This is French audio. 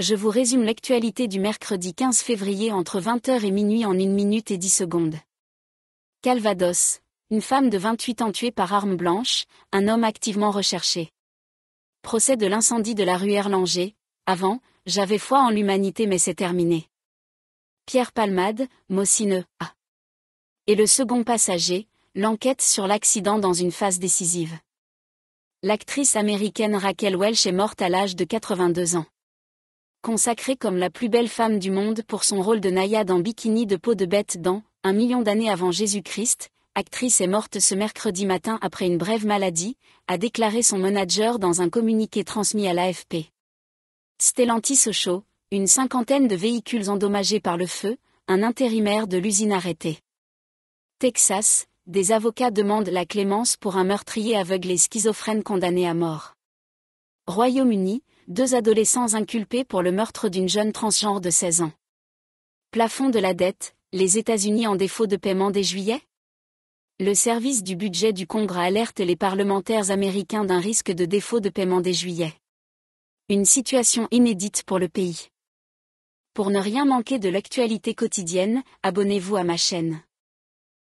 je vous résume l'actualité du mercredi 15 février entre 20h et minuit en 1 minute et 10 secondes. Calvados, une femme de 28 ans tuée par arme blanche, un homme activement recherché. Procès de l'incendie de la rue Erlanger, avant, j'avais foi en l'humanité mais c'est terminé. Pierre Palmade, Mossineux, A. Et le second passager, l'enquête sur l'accident dans une phase décisive. L'actrice américaine Raquel Welch est morte à l'âge de 82 ans consacrée comme la plus belle femme du monde pour son rôle de naïade en bikini de peau de bête dans Un million d'années avant Jésus-Christ, actrice est morte ce mercredi matin après une brève maladie, a déclaré son manager dans un communiqué transmis à l'AFP. Stellantis au une cinquantaine de véhicules endommagés par le feu, un intérimaire de l'usine arrêté. Texas, des avocats demandent la clémence pour un meurtrier aveugle et schizophrène condamné à mort. Royaume-Uni, deux adolescents inculpés pour le meurtre d'une jeune transgenre de 16 ans. Plafond de la dette, les États-Unis en défaut de paiement dès juillet Le service du budget du Congrès alerte les parlementaires américains d'un risque de défaut de paiement dès juillet. Une situation inédite pour le pays. Pour ne rien manquer de l'actualité quotidienne, abonnez-vous à ma chaîne.